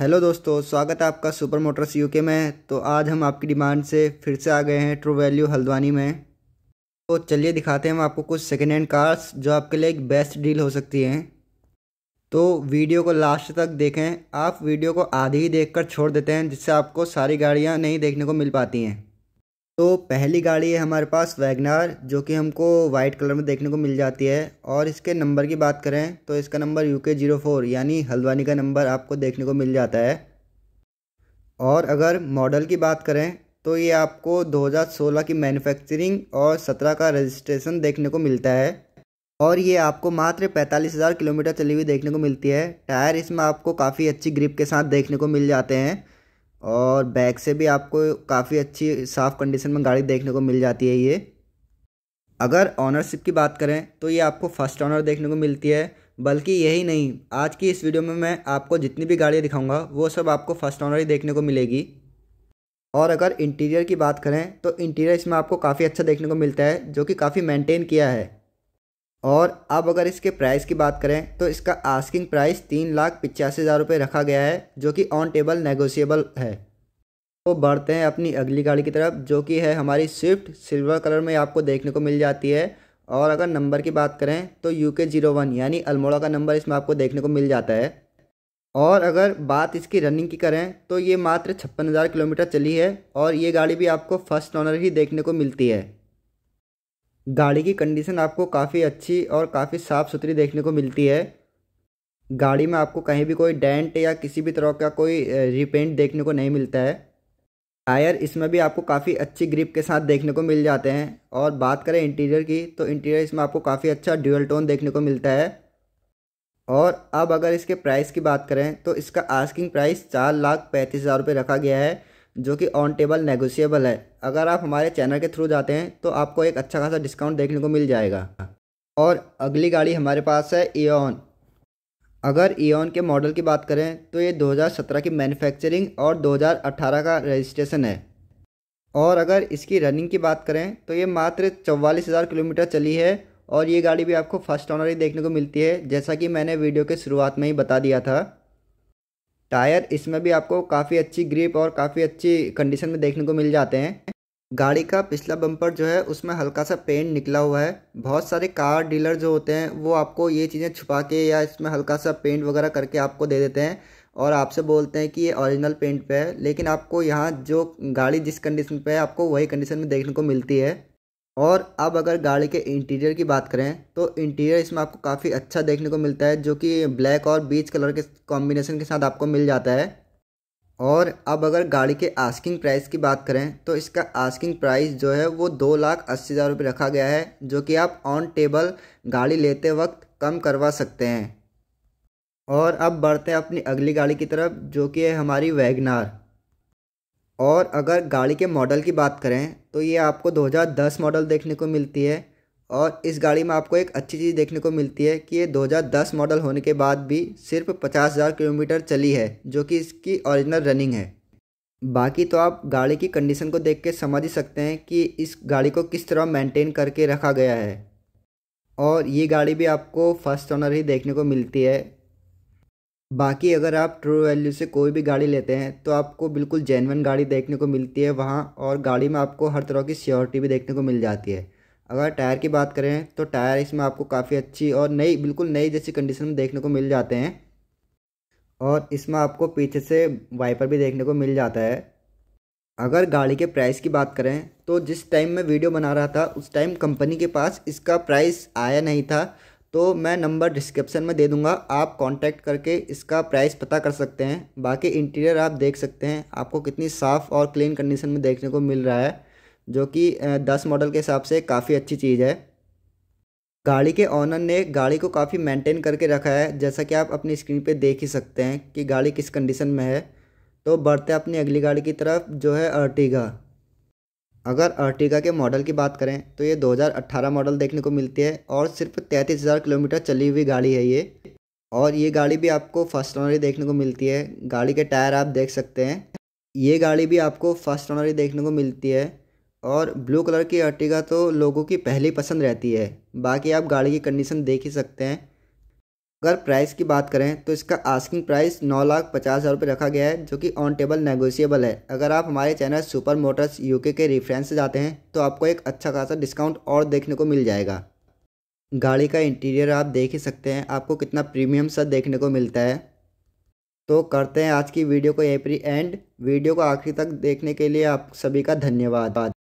hello दोस्तों स्वागत है आपका सुपर मोटर्स यूके में तो आज हम आपकी डिमांड से फिर से आ गए हैं ट्रू वैल्यू हल्द्वानी में तो चलिए दिखाते हैं हम आपको कुछ सेकेंड हैंड कार्स जो आपके लिए एक बेस्ट डील हो सकती हैं तो वीडियो को लास्ट तक देखें आप वीडियो को आधी ही देखकर छोड़ देते हैं जिससे आपको सारी गाड़ियाँ नहीं देखने को मिल पाती हैं तो पहली गाड़ी है हमारे पास वैगनार जो कि हमको वाइट कलर में देखने को मिल जाती है और इसके नंबर की बात करें तो इसका number U K zero four यानी हल्द्वानी का नंबर आपको देखने को मिल जाता है और अगर मॉडल की बात करें तो ये आपको 2016 की मैन्युफैक्चरिंग और 17 का रजिस्ट्रेशन देखने को मिलता है और ये आपको मात्र पैंतालीस हज़ार किलोमीटर चली हुई देखने को मिलती है टायर इसमें आपको काफ़ी अच्छी ग्रिप के साथ देखने को मिल जाते हैं और बैक से भी आपको काफ़ी अच्छी साफ़ कंडीशन में गाड़ी देखने को मिल जाती है ये अगर ऑनरशिप की बात करें तो ये आपको फर्स्ट ऑनर देखने को मिलती है बल्कि यही नहीं आज की इस वीडियो में मैं आपको जितनी भी गाड़ियाँ दिखाऊंगा वो सब आपको फर्स्ट ऑनर ही देखने को मिलेगी और अगर इंटीरियर की बात करें तो इंटीरियर इसमें आपको काफ़ी अच्छा देखने को मिलता है जो कि काफ़ी मेंटेन किया है और अब अगर इसके प्राइस की बात करें तो इसका आस्किंग प्राइस तीन लाख पिचासी हज़ार रुपये रखा गया है जो कि ऑन टेबल नेगोशिएबल है तो बढ़ते हैं अपनी अगली गाड़ी की तरफ जो कि है हमारी स्विफ्ट सिल्वर कलर में आपको देखने को मिल जाती है और अगर नंबर की बात करें तो यू के जीरो वन यानी अल्मोड़ा का नंबर इसमें आपको देखने को मिल जाता है और अगर बात इसकी रनिंग की करें तो ये मात्र छप्पन हज़ार किलोमीटर चली है और ये गाड़ी भी आपको फर्स्ट ऑनर ही देखने को मिलती है गाड़ी की कंडीशन आपको काफ़ी अच्छी और काफ़ी साफ़ सुथरी देखने को मिलती है गाड़ी में आपको कहीं भी कोई डेंट या किसी भी तरह का कोई रिपेंट देखने को नहीं मिलता है टायर इसमें भी आपको काफ़ी अच्छी ग्रिप के साथ देखने को मिल जाते हैं और बात करें इंटीरियर की तो इंटीरियर इसमें आपको काफ़ी अच्छा ड्यूअल टोन देखने को मिलता है और अब अगर इसके प्राइस की बात करें तो इसका आस्किंग प्राइस चार लाख पैंतीस हज़ार रुपये रखा गया है जो कि ऑन टेबल नेगोशिएबल है अगर आप हमारे चैनल के थ्रू जाते हैं तो आपको एक अच्छा खासा डिस्काउंट देखने को मिल जाएगा और अगली गाड़ी हमारे पास है ईऑन अगर ईऑन के मॉडल की बात करें तो ये 2017 की मैन्युफैक्चरिंग और 2018 का रजिस्ट्रेशन है और अगर इसकी रनिंग की बात करें तो ये मात्र चौवालीस हज़ार किलोमीटर चली है और ये गाड़ी भी आपको फर्स्ट ऑनर ही देखने को मिलती है जैसा कि मैंने वीडियो के शुरुआत में ही बता दिया था टायर इसमें भी आपको काफ़ी अच्छी ग्रिप और काफ़ी अच्छी कंडीशन में देखने को मिल जाते हैं गाड़ी का पिछला बम्पर जो है उसमें हल्का सा पेंट निकला हुआ है बहुत सारे कार डीलर जो होते हैं वो आपको ये चीज़ें छुपा के या इसमें हल्का सा पेंट वगैरह करके आपको दे देते हैं और आपसे बोलते हैं कि ये ओरिजिनल पेंट पे है लेकिन आपको यहाँ जो गाड़ी जिस कंडीशन पे है आपको वही कंडीशन में देखने को मिलती है और अब अगर गाड़ी के इंटीरियर की बात करें तो इंटीरियर इसमें आपको काफ़ी अच्छा देखने को मिलता है जो कि ब्लैक और बीच कलर के कॉम्बिनेशन के साथ आपको मिल जाता है और अब अगर गाड़ी के आस्किंग प्राइस की बात करें तो इसका आस्किंग प्राइस जो है वो दो लाख अस्सी हज़ार रुपये रखा गया है जो कि आप ऑन टेबल गाड़ी लेते वक्त कम करवा सकते हैं और अब बढ़ते हैं अपनी अगली गाड़ी की तरफ जो कि है हमारी वैगनार और अगर गाड़ी के मॉडल की बात करें तो ये आपको 2010 मॉडल देखने को मिलती है और इस गाड़ी में आपको एक अच्छी चीज़ देखने को मिलती है कि ये 2010 मॉडल होने के बाद भी सिर्फ पचास हज़ार किलोमीटर चली है जो कि इसकी ओरिजिनल रनिंग है बाकी तो आप गाड़ी की कंडीशन को देख के समझ ही सकते हैं कि इस गाड़ी को किस तरह मेंटेन करके रखा गया है और ये गाड़ी भी आपको फर्स्ट ऑनर ही देखने को मिलती है बाकी अगर आप ट्रू वैल्यू से कोई भी गाड़ी लेते हैं तो आपको बिल्कुल जेनवन गाड़ी देखने को मिलती है वहाँ और गाड़ी में आपको हर तरह की सियोरिटी भी देखने को मिल जाती है अगर टायर की बात करें तो टायर इसमें आपको काफ़ी अच्छी और नई बिल्कुल नई जैसी कंडीशन में देखने को मिल जाते हैं और इसमें आपको पीछे से वाइपर भी देखने को मिल जाता है अगर गाड़ी के प्राइस की बात करें तो जिस टाइम मैं वीडियो बना रहा था उस टाइम कंपनी के पास इसका प्राइस आया नहीं था तो मैं नंबर डिस्क्रिप्शन में दे दूंगा आप कांटेक्ट करके इसका प्राइस पता कर सकते हैं बाकी इंटीरियर आप देख सकते हैं आपको कितनी साफ़ और क्लीन कंडीशन में देखने को मिल रहा है जो कि दस मॉडल के हिसाब से काफ़ी अच्छी चीज़ है गाड़ी के ऑनर ने गाड़ी को काफ़ी मेंटेन करके रखा है जैसा कि आप अपनी स्क्रीन पर देख ही सकते हैं कि गाड़ी किस कंडीशन में है तो बढ़ते अपनी अगली गाड़ी की तरफ जो है अर्टिगा अगर अर्टिगा के मॉडल की बात करें तो ये 2018 मॉडल देखने को मिलती है और सिर्फ तैंतीस हज़ार किलोमीटर चली हुई गाड़ी है ये और ये गाड़ी भी आपको फर्स्ट ऑनरी देखने को मिलती है गाड़ी के टायर आप देख सकते हैं ये गाड़ी भी आपको फर्स्ट ऑनरी देखने को मिलती है और ब्लू कलर की अर्टिगा तो लोगों की पहली पसंद रहती है बाकी आप गाड़ी की कंडीशन देख ही सकते हैं अगर प्राइस की बात करें तो इसका आस्किंग प्राइस नौ लाख पचास हज़ार रुपये रखा गया है जो कि ऑन टेबल नेगोशिएबल है अगर आप हमारे चैनल सुपर मोटर्स यूके के रेफरेंस से जाते हैं तो आपको एक अच्छा खासा डिस्काउंट और देखने को मिल जाएगा गाड़ी का इंटीरियर आप देख ही सकते हैं आपको कितना प्रीमियम सा देखने को मिलता है तो करते हैं आज की वीडियो को यहीं एंड वीडियो को आखिरी तक देखने के लिए आप सभी का धन्यवाद